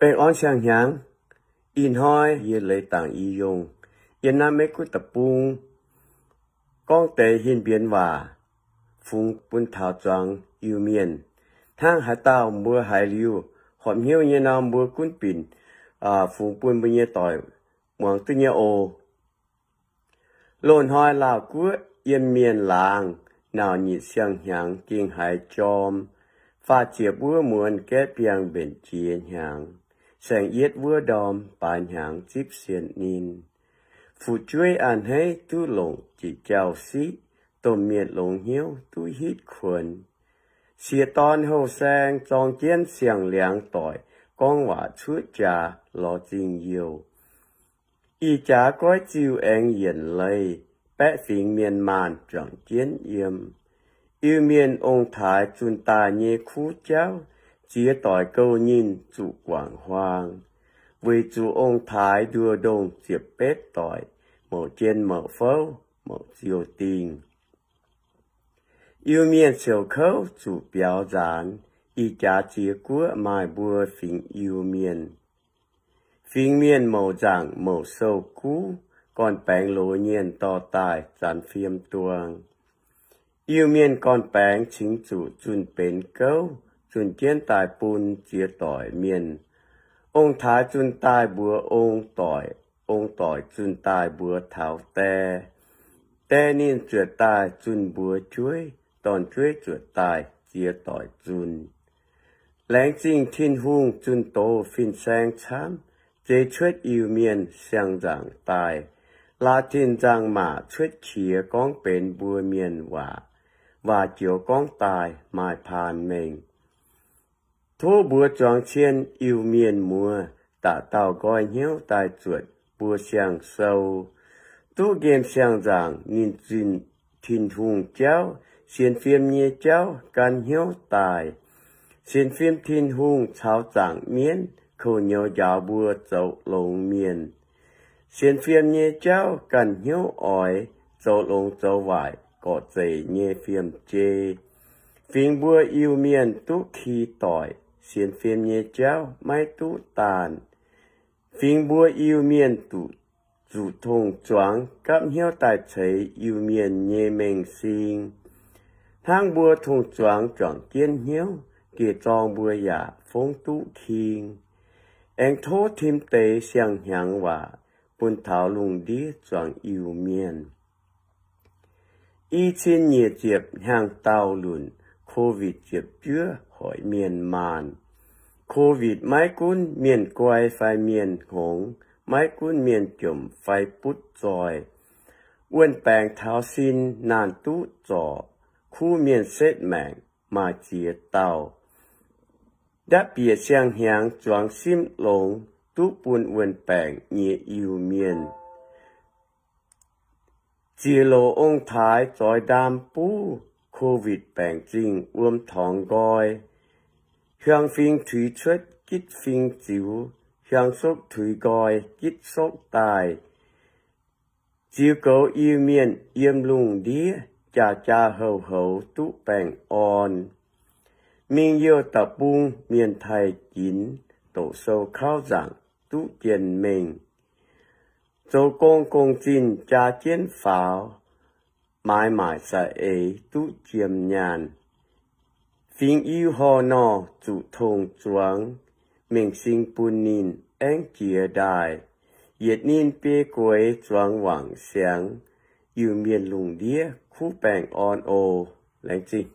bên on sang nhang in hoi ye lấy tàng y dùng yên nam mấy quyết tập buông con tệ hiên biến hòa phung bun thảo trang yêu miền thang hải tàu mưa hải lưu họm hiếu như nào mưa cuốn pin à phung bun bây giờ tỏi mong tư nhớ ô lồn hoi lào cúa yên miền làng nào nhị sang hàng kinh hải chom pha chia búa muôn kết biang bền chiến hàng แสงเย็ดวัวดอมปานหางจิบเสียนนินฝูช่วยอันให้ตู้หลงจิตเจ้าซิตัวเมียหลงเหี้ยวตู้ฮิตควรเสียตอนหูแสงจองเจียนเสียงเลียงต่อยก้องหวาชุดจาลอจิงเยียวอีจาก้อยจิวแองเย็นเลยแปะฝิงเมียนมานจองเจียนเยี่ยมอิวเมียนองค์ายจุนตาเยคูเจ้า chia tỏi câu nhìn chủ Quảng Hoàng. Vì chú ông Thái đưa đồng diệp bếp tỏi, mở trên mở phâu, mở diều tình. Yêu miền sầu khâu chủ béo dán, y cá chia của mai bùa phình yêu miền. Phình miền màu dạng màu sâu cũ, còn bánh lối nhiên to tài dán phim tuồng. Yêu miền con bánh chính chủ chuẩn bền câu, จุนเจียนตายปูนเจียต่อยเมียน องถาจุนตายบัวองต่อย องต่อยจุนตายบัวเท้าแต่แต่นี่เจือตายจุนบัวช่วยตอนช่วยเจือตายเจียต่อยจุน แรงจริงทิ้นหุ่งจุนโตฟินแซงช้ำเจช่วยอิวเมียนเสียงจังตาย ลาทินจังหมาช่วยเขียก้องเป็นบัวเมียนว่าว่าเจียวก้องตายหมายผ่านเมง多不赚钱，有面膜，打到干腰带，赚不想收。多干想涨，认真天红椒，先分你椒干腰带，先分天红朝涨面，口牛叫不走龙面。先分你椒干腰爱，走龙走歪，各子你分切，分不有面多乞袋。Sien phim nhé cháo, mai tu tàn. Phim bua yêu miền tụ, dù thông choáng, cảm hiểu tài thấy yêu miền nhé mình xin Thang bua thông choáng chọn kiên hiếu, kỳ tròn bua giả phong tu thiên. Anh thố thêm tế sang hàng và buồn thảo lùng đi chọn yêu miền. Y trên nhiệt diệp hàng tàu lùn, COVID diệp chưa? หอยเมียนมานโควิดไม้กุ้นเมียนกวยไฟเมียนหงไม้กุ้นเมียนจมไฟปุ๊ดจอยอ้วนแปลงเท้าซินนานตุจอคู่เมียนเซตแมงมาเจียเตาดับเปียเชียงเฮียงจวงซิมลงตุปุนอ้วนแปลงเงียอยูเมียนเจีโลองท้ายจอยดามปูโควิดแปลงจริงอ้วมทองกอย向 phiên thủy xuất kích phiên chịu, 向 sốt thủy gọi kích sốt tài. Chiếu cầu yêu miên yêm lùng đĩa, cha cha hầu hầu tú bèn on. Minh yêu tập bung miền thầy chín, tổ sâu khao giảng tú tiền mình. Châu công công trình cha chiến pháo, mãi mãi sợ ấy tú chiềm nhàn. fin yu ho no zu thong chuang ming sing pun nin eng kia dai yet nin pe koi chuang wang xiang yu mien lung dia khu bang on o lang jing